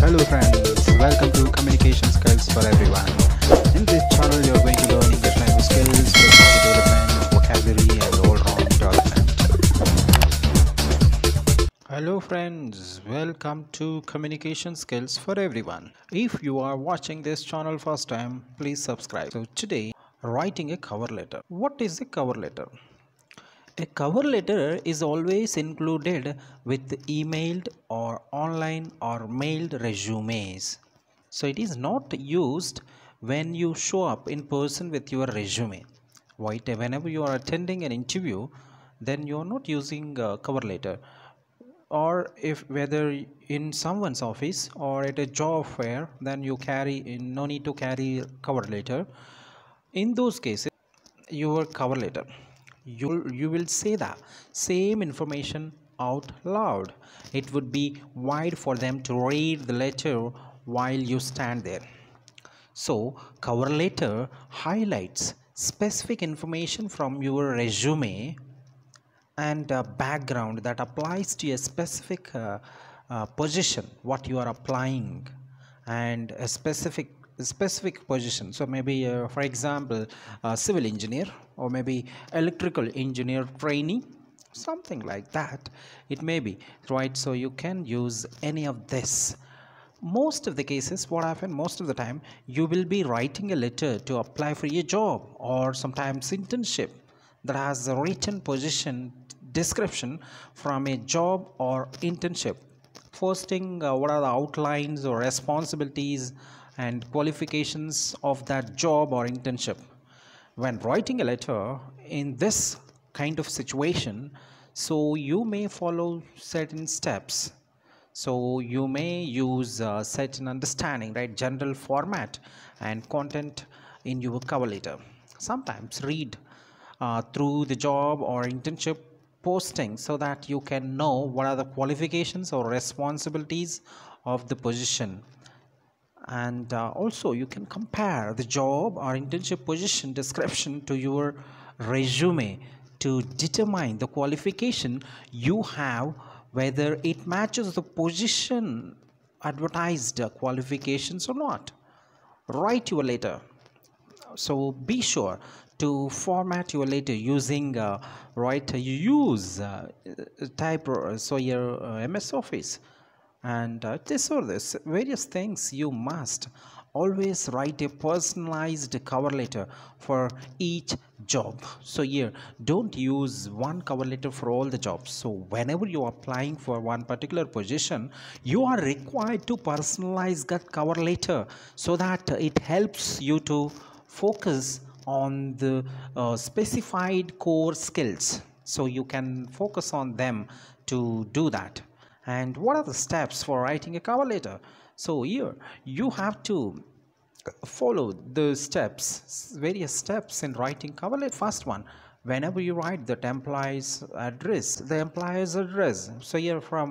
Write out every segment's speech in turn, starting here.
Hello friends, welcome to Communication Skills for Everyone. In this channel you are going to learn English language skills, personal development, vocabulary and all-round development. Hello friends, welcome to Communication Skills for Everyone. If you are watching this channel first time, please subscribe. So today, writing a cover letter. What is a cover letter? A cover letter is always included with emailed or online or mailed resumes. So it is not used when you show up in person with your resume. Whenever you are attending an interview, then you are not using a cover letter. Or if whether in someone's office or at a job fair, then you carry no need to carry cover letter. In those cases, your cover letter you, you will say the same information out loud. It would be wide for them to read the letter while you stand there. So, cover letter highlights specific information from your resume and uh, background that applies to a specific uh, uh, position what you are applying and a specific specific position so maybe uh, for example civil engineer or maybe electrical engineer trainee something like that it may be right so you can use any of this most of the cases what happen most of the time you will be writing a letter to apply for a job or sometimes internship that has a written position description from a job or internship posting uh, what are the outlines or responsibilities and qualifications of that job or internship. When writing a letter in this kind of situation, so you may follow certain steps. So you may use certain understanding, right, general format and content in your cover letter. Sometimes read uh, through the job or internship posting so that you can know what are the qualifications or responsibilities of the position and uh, also you can compare the job or internship position description to your resume to determine the qualification you have whether it matches the position advertised qualifications or not write your letter so be sure to format your letter using uh, right you use uh, type uh, so your uh, ms office and uh, this or this various things you must always write a personalized cover letter for each job so here don't use one cover letter for all the jobs so whenever you are applying for one particular position you are required to personalize that cover letter so that it helps you to focus on the uh, specified core skills so you can focus on them to do that and what are the steps for writing a cover letter so here you have to follow the steps various steps in writing cover letter first one whenever you write the employer's address the employer's address so here from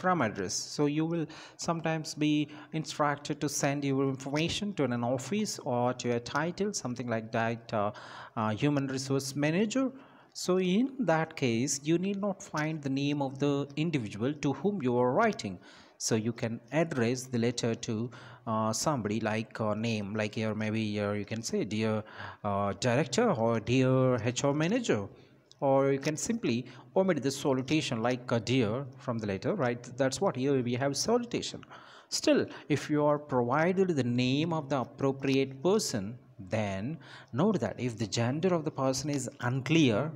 from address so you will sometimes be instructed to send your information to an office or to a title something like that uh, uh, human resource manager so in that case, you need not find the name of the individual to whom you are writing. So you can address the letter to uh, somebody like uh, name, like here maybe here you can say dear uh, director or dear HR manager or you can simply omit the salutation like a dear from the letter right that's what here we have salutation still if you are provided the name of the appropriate person then note that if the gender of the person is unclear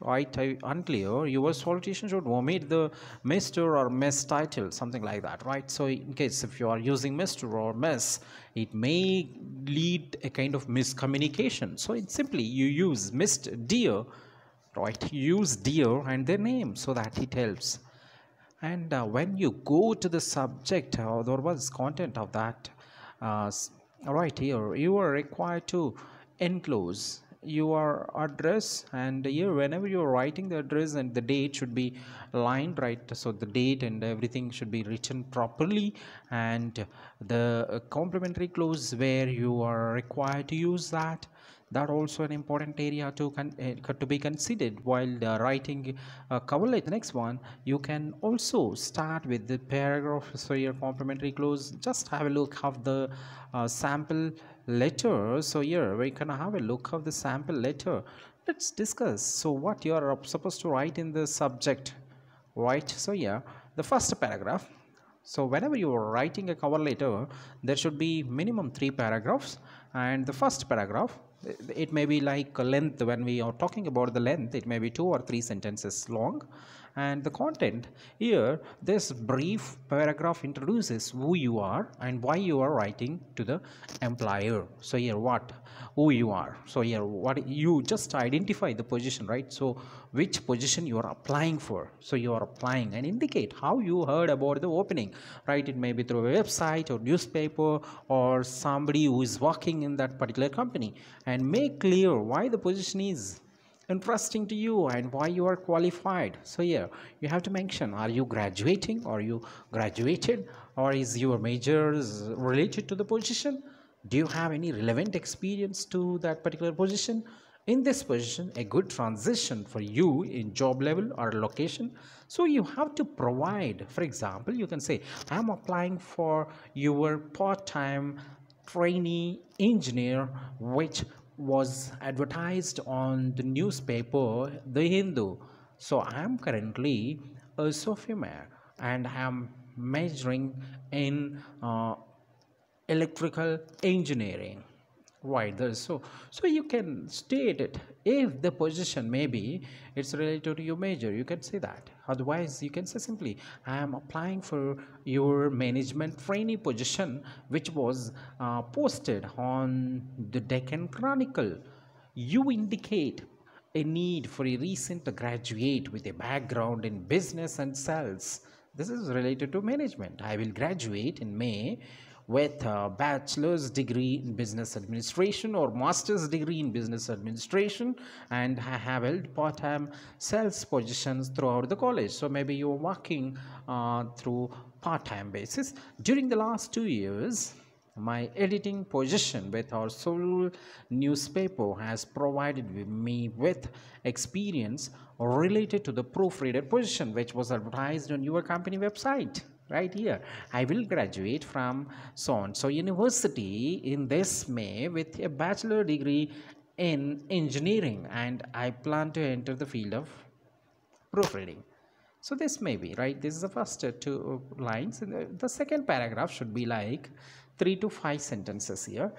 right uh, unclear your solicitation should omit the mr or miss title something like that right so in case if you are using mr or miss it may lead a kind of miscommunication so it simply you use mr dear right use dear and their name so that it helps and uh, when you go to the subject uh, or the content of that uh, right here you are required to enclose your address and here whenever you're writing the address and the date should be lined right so the date and everything should be written properly and the complementary clause where you are required to use that that also an important area to eh, to be considered while uh, writing uh, cover letter next one you can also start with the paragraph so your complementary clause just have a look of the uh, sample letter so here we're gonna have a look of the sample letter let's discuss so what you are supposed to write in the subject right so yeah the first paragraph so whenever you are writing a cover letter there should be minimum three paragraphs and the first paragraph it may be like length when we are talking about the length it may be two or three sentences long and the content here this brief paragraph introduces who you are and why you are writing to the employer so here what who you are so here what you just identify the position right so which position you are applying for so you are applying and indicate how you heard about the opening right it may be through a website or newspaper or somebody who is working in that particular company and make clear why the position is interesting to you and why you are qualified so here you have to mention are you graduating or you graduated or is your majors related to the position do you have any relevant experience to that particular position in this position a good transition for you in job level or location so you have to provide for example you can say i'm applying for your part-time trainee engineer which was advertised on the newspaper The Hindu. So I am currently a sophomore and I am majoring in uh, electrical engineering right so so you can state it if the position maybe it's related to your major you can say that otherwise you can say simply i am applying for your management trainee position which was uh, posted on the deccan chronicle you indicate a need for a recent graduate with a background in business and sales this is related to management i will graduate in may with a bachelor's degree in business administration or master's degree in business administration and have held part-time sales positions throughout the college so maybe you're working uh, through part-time basis during the last two years my editing position with our sole newspaper has provided me with experience related to the proofreader position which was advertised on your company website right here i will graduate from so and so university in this may with a bachelor degree in engineering and i plan to enter the field of proofreading so this may be right this is the first two lines the, the second paragraph should be like three to five sentences here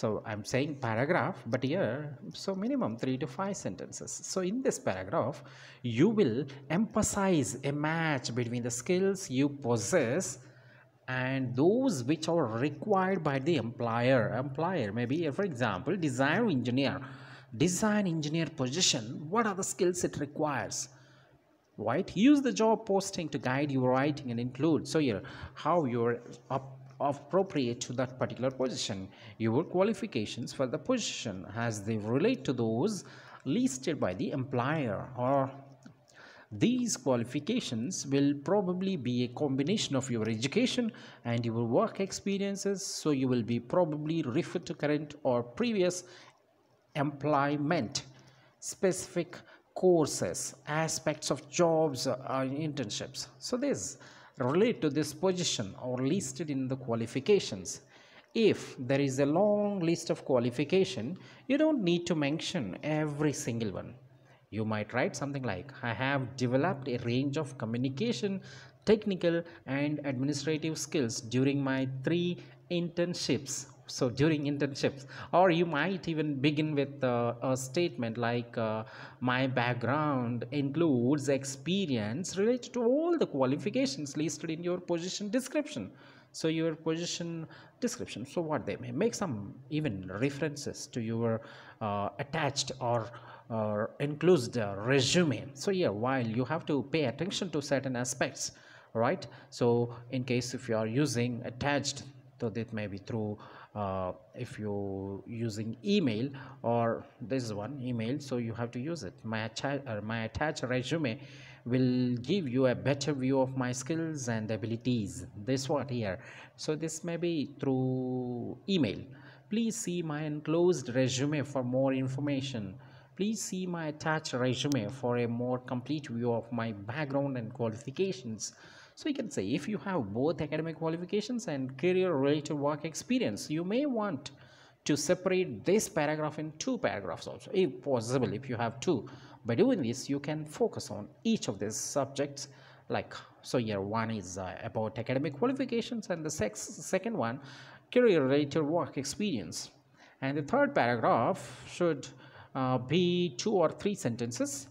so i'm saying paragraph but here so minimum 3 to 5 sentences so in this paragraph you will emphasize a match between the skills you possess and those which are required by the employer employer maybe for example design engineer design engineer position what are the skills it requires right use the job posting to guide your writing and include so here how your up appropriate to that particular position. Your qualifications for the position as they relate to those listed by the employer or these qualifications will probably be a combination of your education and your work experiences so you will be probably referred to current or previous employment specific courses aspects of jobs or uh, internships so this relate to this position are listed in the qualifications. If there is a long list of qualification, you don't need to mention every single one. You might write something like, I have developed a range of communication, technical and administrative skills during my three internships so during internships or you might even begin with uh, a statement like uh, my background includes experience related to all the qualifications listed in your position description so your position description so what they may make some even references to your uh, attached or or the uh, resume so yeah while you have to pay attention to certain aspects right so in case if you are using attached so that may be through uh, if you using email or this is one email so you have to use it my attach, uh, my attached resume will give you a better view of my skills and abilities this what here so this may be through email please see my enclosed resume for more information please see my attached resume for a more complete view of my background and qualifications so you can say if you have both academic qualifications and career related work experience you may want to separate this paragraph in two paragraphs also if possible if you have two by doing this you can focus on each of these subjects like so here one is uh, about academic qualifications and the sex, second one career related work experience and the third paragraph should uh, be two or three sentences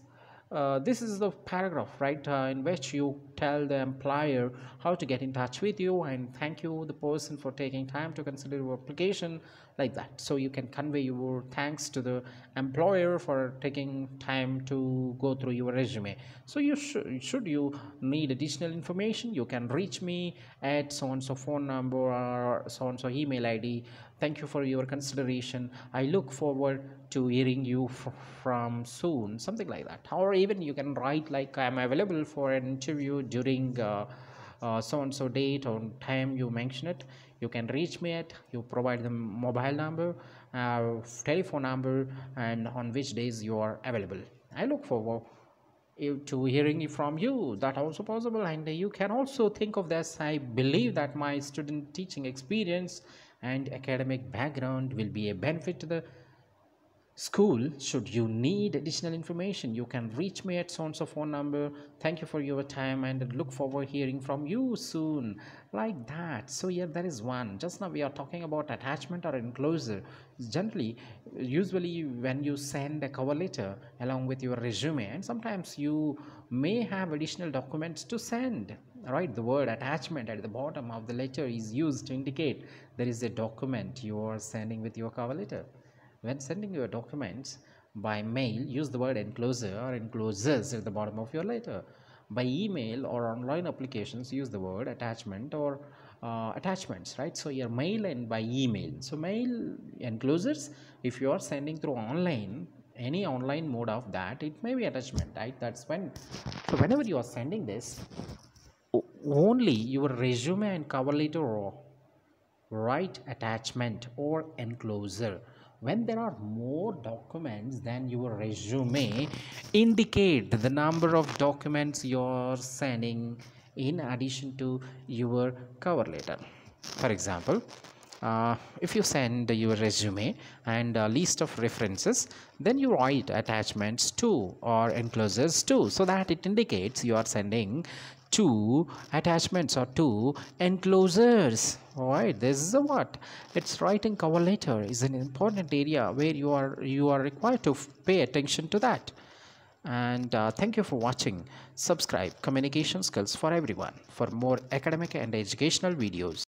uh, this is the paragraph right uh, in which you tell the employer how to get in touch with you and thank you the person for taking time to consider your application like that so you can convey your thanks to the employer for taking time to go through your resume so you should should you need additional information you can reach me at so and so phone number or so and so email id thank you for your consideration i look forward to hearing you from soon something like that or even you can write like i am available for an interview during so and so date or time you mention it you can reach me at you provide the mobile number uh, telephone number and on which days you are available i look forward to hearing from you that also possible and you can also think of this i believe that my student teaching experience and academic background will be a benefit to the school should you need additional information you can reach me at so and so phone number thank you for your time and look forward hearing from you soon like that so yeah there is one just now we are talking about attachment or enclosure generally usually when you send a cover letter along with your resume and sometimes you may have additional documents to send right the word attachment at the bottom of the letter is used to indicate there is a document you are sending with your cover letter when sending your documents by mail, use the word enclosure or enclosures at the bottom of your letter. By email or online applications, use the word attachment or uh, attachments, right? So your mail and by email. So mail enclosures, if you are sending through online, any online mode of that, it may be attachment, right? That's when. So whenever you are sending this, only your resume and cover letter or right attachment or enclosure when there are more documents than your resume indicate the number of documents you're sending in addition to your cover letter for example uh, if you send your resume and a list of references then you write attachments to or enclosures to so that it indicates you are sending two attachments or two enclosures all right this is a what it's writing cover letter is an important area where you are you are required to pay attention to that and uh, thank you for watching subscribe communication skills for everyone for more academic and educational videos